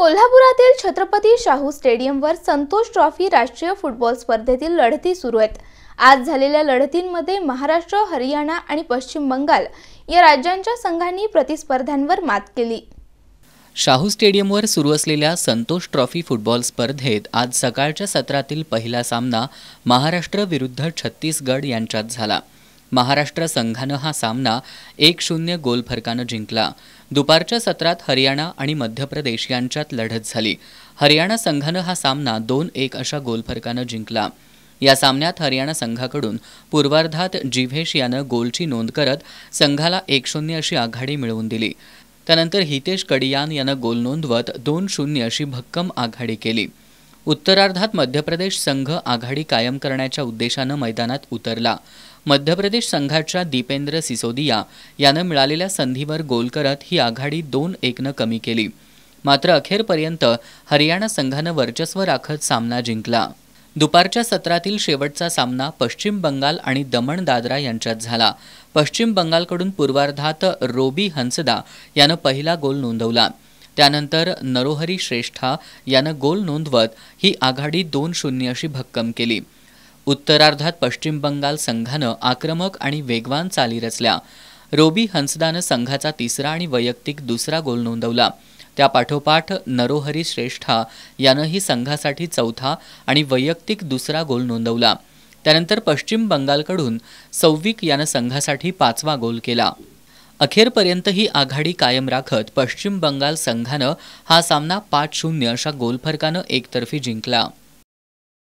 कोल्हापुरातील छत्रपती शाहू स्टेडियमवर संतोष ट्रॉफी राष्ट्रीय फुटबॉल स्पर्धेतील लढती सुरू आहेत आज झालेल्या लढतींमध्ये महाराष्ट्र हरियाणा आणि पश्चिम बंगाल या राज्यांच्या संघांनी प्रतिस्पर्ध्यांवर मात केली शाहू स्टेडियमवर सुरू असलेल्या संतोष ट्रॉफी फुटबॉल स्पर्धेत आज सकाळच्या सत्रातील पहिला सामना महाराष्ट्र विरुद्ध छत्तीसगड यांच्यात झाला महाराष्ट्र संघानं हा सामना एक शून्य गोल फरकानं जिंकला दुपारच्या सत्रात हरियाणा आणि मध्य प्रदेश यांच्यात लढत झाली हरियाणा संघानं हा सामना दोन एक अशा गोल फरकानं जिंकला या सामन्यात हरियाणा संघाकडून पूर्वार्धात जिव्हेश यानं गोलची नोंद करत संघाला एक शून्य अशी आघाडी मिळवून दिली त्यानंतर हितेश कडियान यानं गोल नोंदवत दोन शून्य अशी भक्कम आघाडी केली उत्तरार्धात मध्य प्रदेश संघ आघाडी कायम करण्याच्या उद्देशानं मैदानात उतरला मध्य प्रदेश संघाच्या दीपेंद्र सिसोदिया यानं मिळालेल्या संधीवर गोल करत ही आघाडी दोन एकनं कमी केली मात्र अखेरपर्यंत हरियाणा संघानं वर्चस्व राखत सामना जिंकला दुपारच्या सत्रातील शेवटचा सामना पश्चिम बंगाल आणि दमण दादरा यांच्यात झाला पश्चिम बंगालकडून पूर्वार्धात रोबी हंसदा यानं पहिला गोल नोंदवला त्यानंतर नरोहरी श्रेष्ठा यानं गोल नोंदवत ही आघाडी दोन शून्य अशी भक्कम केली उत्तरार्धात पश्चिम बंगाल संघानं आक्रमक आणि वेगवान चाली रचल्या रोबी हंसदानं संघाचा तिसरा आणि वैयक्तिक दुसरा गोल नोंदवला त्यापाठोपाठ नरोहरी श्रेष्ठा ही संघासाठी चौथा आणि वैयक्तिक दुसरा गोल नोंदवला त्यानंतर पश्चिम बंगालकडून सौविक यानं संघासाठी पाचवा गोल केला अखेरपर्यंत ही आघाडी कायम राखत पश्चिम बंगाल संघानं हा सामना पाच शून्य अशा गोलफरकानं एकतर्फी जिंकला